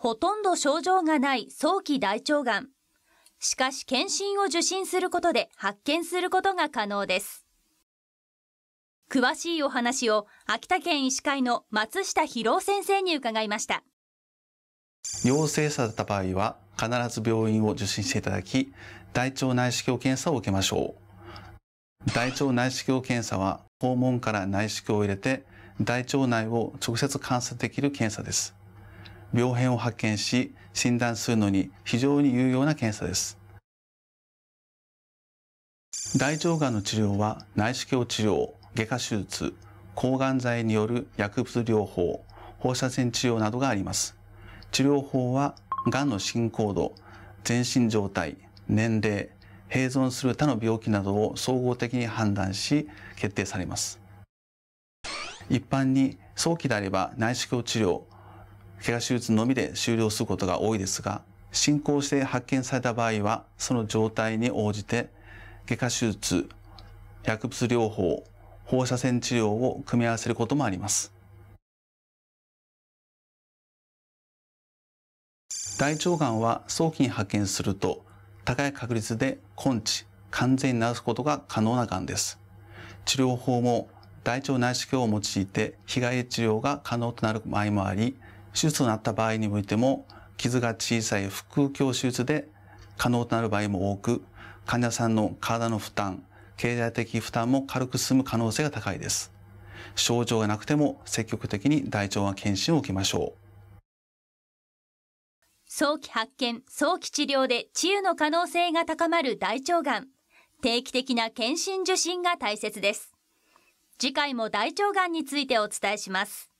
ほとんど症状がない早期大腸がん。しかし、検診を受診することで発見することが可能です。詳しいお話を秋田県医師会の松下博夫先生に伺いました。陽性者だった場合は、必ず病院を受診していただき、大腸内視鏡検査を受けましょう。大腸内視鏡検査は、肛門から内視鏡を入れて、大腸内を直接観察できる検査です。病変を発見し診断するのに非常に有用な検査です。大腸がんの治療は内視鏡治療、外科手術、抗がん剤による薬物療法、放射線治療などがあります。治療法は、がんの進行度、全身状態、年齢、併存する他の病気などを総合的に判断し、決定されます。一般に早期であれば内視鏡治療、怪我手術のみで終了することが多いですが、進行して発見された場合は、その状態に応じて、外科手術、薬物療法、放射線治療を組み合わせることもあります。大腸がんは早期に発見すると、高い確率で根治、完全に治すことが可能ながんです。治療法も大腸内視鏡を用いて被害治療が可能となる場合もあり、手術になった場合においても、傷が小さい腹腔鏡手術で可能となる場合も多く、患者さんの体の負担、経済的負担も軽く済む可能性が高いです。症状がなくても積極的に大腸が検診を受けましょう。早期発見、早期治療で治癒の可能性が高まる大腸がん。定期的な検診受診が大切です。次回も大腸がんについてお伝えします。